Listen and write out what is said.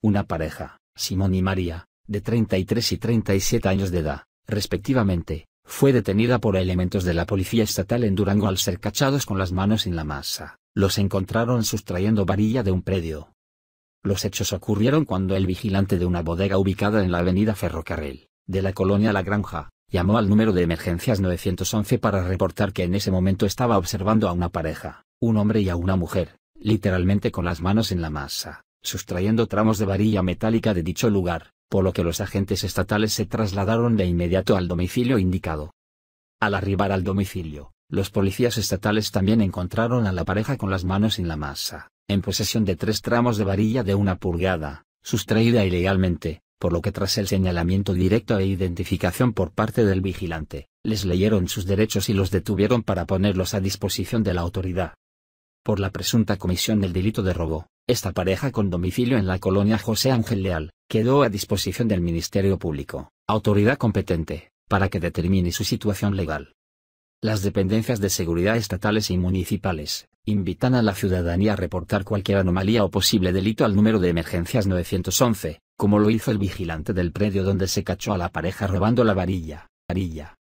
una pareja, Simón y María, de 33 y 37 años de edad, respectivamente, fue detenida por elementos de la policía estatal en Durango al ser cachados con las manos en la masa. Los encontraron sustrayendo varilla de un predio. Los hechos ocurrieron cuando el vigilante de una bodega ubicada en la avenida Ferrocarril, de la colonia La Granja, llamó al número de emergencias 911 para reportar que en ese momento estaba observando a una pareja, un hombre y a una mujer, literalmente con las manos en la masa sustrayendo tramos de varilla metálica de dicho lugar, por lo que los agentes estatales se trasladaron de inmediato al domicilio indicado. Al arribar al domicilio, los policías estatales también encontraron a la pareja con las manos en la masa, en posesión de tres tramos de varilla de una pulgada, sustraída ilegalmente, por lo que tras el señalamiento directo e identificación por parte del vigilante, les leyeron sus derechos y los detuvieron para ponerlos a disposición de la autoridad. Por la presunta comisión del delito de robo, esta pareja con domicilio en la colonia José Ángel Leal, quedó a disposición del Ministerio Público, autoridad competente, para que determine su situación legal. Las dependencias de seguridad estatales y municipales, invitan a la ciudadanía a reportar cualquier anomalía o posible delito al número de emergencias 911, como lo hizo el vigilante del predio donde se cachó a la pareja robando la varilla,